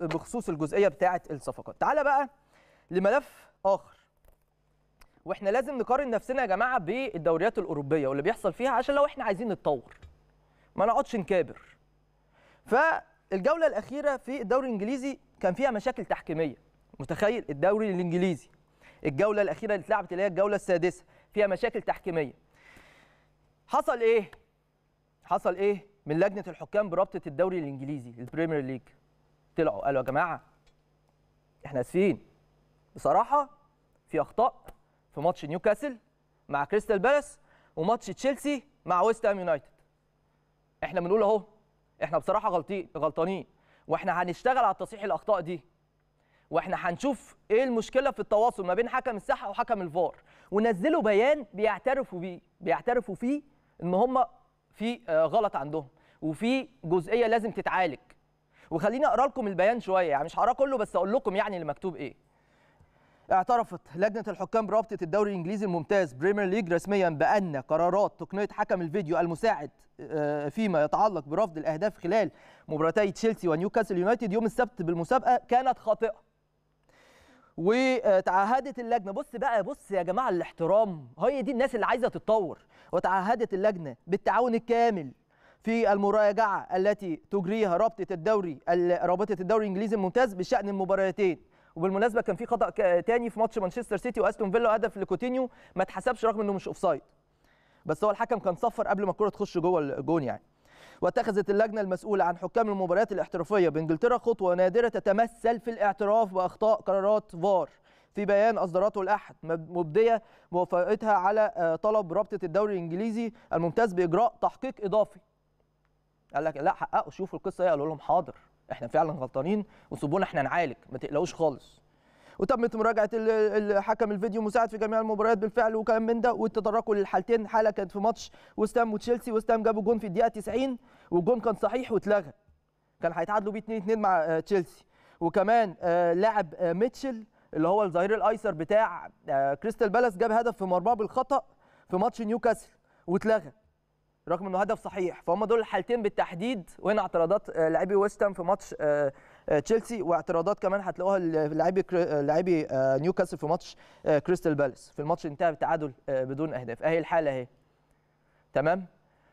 بخصوص الجزئيه بتاعه الصفقات تعالى بقى لملف اخر واحنا لازم نقارن نفسنا يا جماعه بالدوريات الاوروبيه واللي بيحصل فيها عشان لو احنا عايزين نتطور ما نقعدش نكابر فالجوله الاخيره في الدوري الانجليزي كان فيها مشاكل تحكيميه متخيل الدوري الانجليزي الجوله الاخيره اللي اتلعبت اللي هي الجوله السادسه فيها مشاكل تحكيميه حصل ايه حصل ايه من لجنه الحكام برابطه الدوري الانجليزي البريمير ليج طلعوا قالوا يا جماعه احنا اسفين بصراحه في اخطاء في ماتش نيوكاسل مع كريستال بالاس وماتش تشيلسي مع ويست هام يونايتد احنا بنقول اهو احنا بصراحه غلطين غلطانين واحنا هنشتغل على تصحيح الاخطاء دي واحنا هنشوف ايه المشكله في التواصل ما بين حكم الساحه وحكم الفار ونزلوا بيان بيعترفوا بيه بيعترفوا فيه ان هم في آه، غلط عندهم وفي جزئيه لازم تتعالج وخليني اقرا لكم البيان شويه يعني مش هقراه كله بس اقول لكم يعني اللي مكتوب ايه اعترفت لجنة الحكام برابطة الدوري الإنجليزي الممتاز بريمير ليج رسميا بأن قرارات تقنية حكم الفيديو المساعد آه، فيما يتعلق برفض الأهداف خلال مباراتي تشيلسي ونيوكاسل يونايتد يوم السبت بالمسابقة كانت خاطئة وتعهدت اللجنه بص بقى بص يا جماعه الاحترام هي دي الناس اللي عايزه تتطور وتعهدت اللجنه بالتعاون الكامل في المراجعه التي تجريها رابطه الدوري رابطه الدوري الانجليزي الممتاز بشان المباراتين وبالمناسبه كان في خطا تاني في ماتش مانشستر سيتي واستون فيلا هدف لكوتينيو ما اتحسبش رغم انه مش اوفسايد بس هو الحكم كان صفر قبل ما الكره تخش جوه الجون يعني واتخذت اللجنه المسؤوله عن حكام المباريات الاحترافيه بانجلترا خطوه نادره تتمثل في الاعتراف باخطاء قرارات فار في بيان اصدرته الاحد مبديه موافقتها على آه، طلب رابطه الدوري الانجليزي الممتاز باجراء تحقيق اضافي قال لك لا حققوا شوفوا القصه ايه قالوا لهم حاضر احنا فعلا غلطانين وسيبونا احنا نعالج ما تقلقوش خالص وتمت مراجعه الحكم الفيديو مساعد في جميع المباريات بالفعل وكلام من ده وتدركوا للحالتين حاله كانت في ماتش وستام وتشيلسي وستام جابوا جون في الدقيقه 90 والجون كان صحيح واتلغى كان هيتعادلوا بيه 2 2 مع آه، تشيلسي وكمان آه، لاعب آه، ميتشل اللي هو الظهير الايسر بتاع كريستال بالاس جاب هدف في مرماه بالخطا في ماتش نيوكاسل واتلغى رغم انه هدف صحيح فهم دول الحالتين بالتحديد وهنا اعتراضات آه، لاعبي ويستام في ماتش آه، آه، تشيلسي واعتراضات كمان هتلاقوها لاعبي لاعبي نيوكاسل في ماتش كريستال بالاس في الماتش انتهى بتعادل بدون اهداف اهي الحاله اهي تمام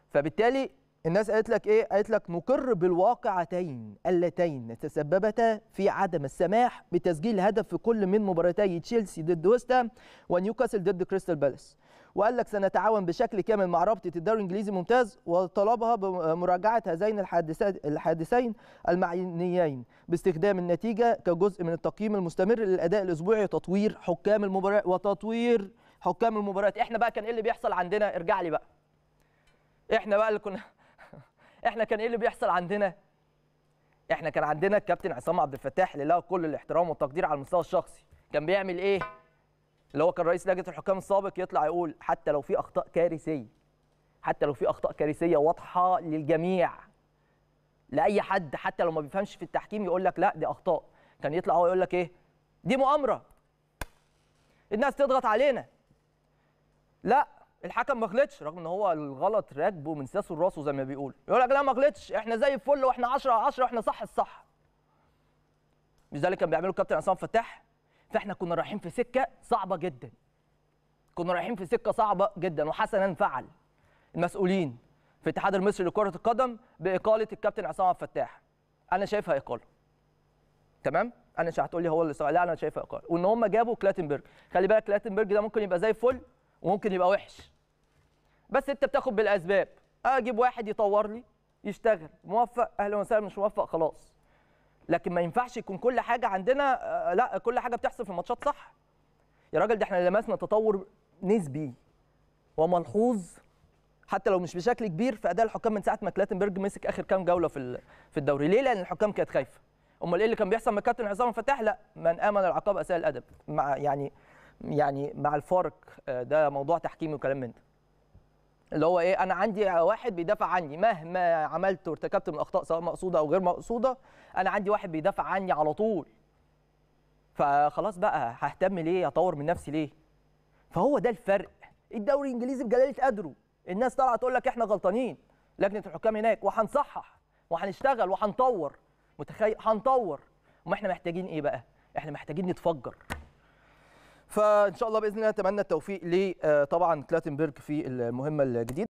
فبالتالي الناس قالت لك ايه قالت لك نقر بالواقعتين اللتين تسببتا في عدم السماح بتسجيل هدف في كل من مباراتي تشيلسي ضد ويستام ونيوكاسل ضد كريستال بالاس وقال لك سنتعاون بشكل كامل مع رابطه الدوري الانجليزي الممتاز وطلبها بمراجعه هذين الحادثين المعنيين باستخدام النتيجه كجزء من التقييم المستمر للاداء الاسبوعي وتطوير حكام المباريات وتطوير حكام المباريات احنا بقى كان ايه اللي بيحصل عندنا ارجع لي بقى احنا بقى اللي كنا احنا كان ايه اللي بيحصل عندنا احنا كان عندنا الكابتن عصام عبد الفتاح لله كل الاحترام والتقدير على المستوى الشخصي كان بيعمل ايه اللي هو كان رئيس لجنه الحكام السابق يطلع يقول حتى لو في اخطاء كارثيه حتى لو في اخطاء كارثيه واضحه للجميع لاي حد حتى لو ما بيفهمش في التحكيم يقول لك لا دي اخطاء كان يطلع هو يقول لك ايه دي مؤامره الناس تضغط علينا لا الحكم ما غلطش رغم ان هو الغلط راكبه من ساسه لراسه زي ما بيقول يقول لك لا ما غلطش احنا زي الفل واحنا 10 على 10 واحنا صح الصح مش ده اللي كان بيعمله الكابتن عصام فتاح فاحنا كنا رايحين في سكه صعبه جدا كنا رايحين في سكه صعبه جدا وحسنا فعل المسؤولين في الاتحاد المصري لكره القدم باقاله الكابتن عصام عبد الفتاح انا شايفها اقاله تمام انا مش هتقول لي هو اللي صح لا انا شايفها اقاله وان هم جابوا كلاتنبرج خلي بالك كلاتنبرج ده ممكن يبقى زي الفل وممكن يبقى وحش بس انت بتاخد بالاسباب اجيب واحد يطور لي يشتغل موفق اهلا وسهلا مش موفق خلاص لكن ما ينفعش يكون كل حاجه عندنا آه، لا كل حاجه بتحصل في الماتشات صح يا راجل ده احنا لمسنا تطور نسبي وملحوظ حتى لو مش بشكل كبير في اداء الحكام من ساعه ما كلاتنبرج مسك اخر كام جوله في في الدوري ليه لان الحكام كانت خايفه امال ايه اللي كان بيحصل مع كابتن عصام فتاح لا من امن العقاب اساء الادب مع يعني يعني مع الفارق آه، ده موضوع تحكيمي وكلام من ده اللي هو ايه انا عندي واحد بيدافع عني مهما عملت وارتكبت من اخطاء سواء مقصوده او غير مقصوده انا عندي واحد بيدافع عني على طول فخلاص بقى ههتم ليه اطور من نفسي ليه فهو ده الفرق الدوري الانجليزي بجلاله قدره الناس طالعه تقول لك احنا غلطانين لجنه الحكام هناك وهنصحح وهنشتغل وهنطور متخيل هنطور وما احنا محتاجين ايه بقى احنا محتاجين نتفجر فان شاء الله باذن الله اتمنى التوفيق لطبعا كلاتنبرج في المهمه الجديده